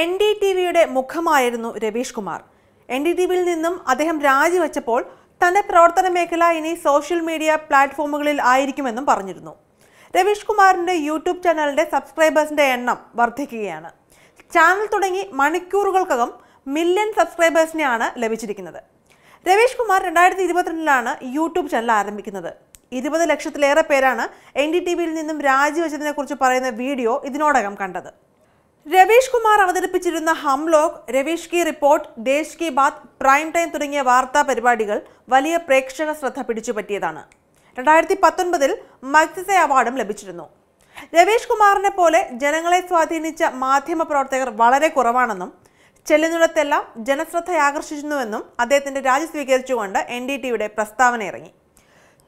N D T വിയുടെ മുഖമായിരുന്നു Ravish Kumar N D T വിയിൽ നിന്നും അദ്ദേഹം രാജിവെച്ചപ്പോൾ തന്റെ പ്രവർത്തന മേഖല ഇനി സോഷ്യൽ മീഡിയ പ്ലാറ്റ്ഫോമുകളിൽ ആയിരിക്കുമെന്നും പറഞ്ഞിരുന്നു രവീഷ് കുമാറിന്റെ യൂട്യൂബ് ചാനലിന്റെ സബ്സ്ക്രൈബേഴ്സിന്റെ എണ്ണം വർദ്ധിക്കുകയാണ് ചാനൽ തുടങ്ങി മണിക്കൂറുകൾക്കകം മില്യൺ സബ്സ്ക്രൈബേഴ്സിനെയാണ് ലഭിച്ചിരിക്കുന്നത് രവീഷ് കുമാർ രണ്ടായിരത്തി ഇരുപത്തിരണ്ടിലാണ് യൂട്യൂബ് ചാനൽ ആരംഭിക്കുന്നത് ഇരുപത് ലക്ഷത്തിലേറെ പേരാണ് എൻ ഡി ടി വിയിൽ നിന്നും രാജിവെച്ചതിനെക്കുറിച്ച് പറയുന്ന വീഡിയോ ഇതിനോടകം കണ്ടത് രവീഷ് കുമാർ അവതരിപ്പിച്ചിരുന്ന Hum Log Ravish ki report Desh ki Baat prime time തുടങ്ങിയ വാർത്താ പരിപാടികൾ വലിയ പ്രേക്ഷക ശ്രദ്ധ പിടിച്ചുപറ്റിയതാണ് രണ്ടായിരത്തി പത്തൊൻപതിൽ മത്സ്യ അവാർഡും ലഭിച്ചിരുന്നു രവീഷ് കുമാറിനെ പോലെ ജനങ്ങളെ സ്വാധീനിച്ച മാധ്യമ പ്രവർത്തകർ വളരെ കുറവാണെന്നും ചെല്ലുന്നിടത്തെല്ലാം ആകർഷിച്ചിരുന്നുവെന്നും അദ്ദേഹത്തിന്റെ രാജി സ്വീകരിച്ചുകൊണ്ട് എൻ ഡി ടിയുടെ പ്രസ്താവന ഇറങ്ങി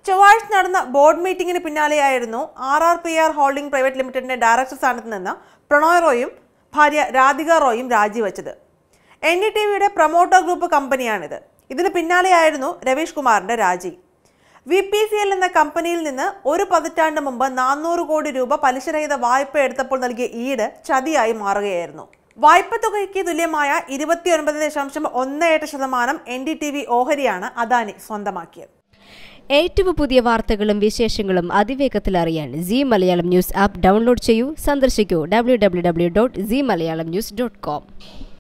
ചൊവ്വാഴ്ച നടന്ന ബോർഡ് മീറ്റിംഗിന് പിന്നാലെയായിരുന്നു R R P R holding private ലിമിറ്റഡിന്റെ ഡയറക്ടർ സ്ഥാനത്ത് നിന്ന് പ്രണോയ് റോയും ഭാര്യ രാധിക റോയും രാജിവെച്ചത് എൻ ഡി ടി വിയുടെ പ്രൊമോട്ടർ ഗ്രൂപ്പ് കമ്പനിയാണിത് ഇതിന് പിന്നാലെയായിരുന്നു രവീഷ് കുമാറിൻ്റെ രാജി വി പി സി എൽ എന്ന കമ്പനിയിൽ നിന്ന് ഒരു പതിറ്റാണ്ട് മുമ്പ് നാനൂറ് കോടി രൂപ പലിശരഹിത വായ്പ എടുത്തപ്പോൾ നൽകിയ ഈട് ചതിയായി മാറുകയായിരുന്നു വായ്പ തുകയ്ക്ക് തുല്യമായ ഇരുപത്തിയൊൻപത് ദശാംശം ഒന്ന് എട്ട് ശതമാനം എൻ ഡി ടി വി ഓഹരിയാണ് അദാനി സ്വന്തമാക്കിയത് ഏറ്റവും പുതിയ വാർത്തകളും വിശേഷങ്ങളും അതിവേഗത്തിൽ അറിയാൻ Zee Malayalam news app download ചെയ്യൂ സന്ദർശിക്കൂ W W W dot Zee Malayalam news dot com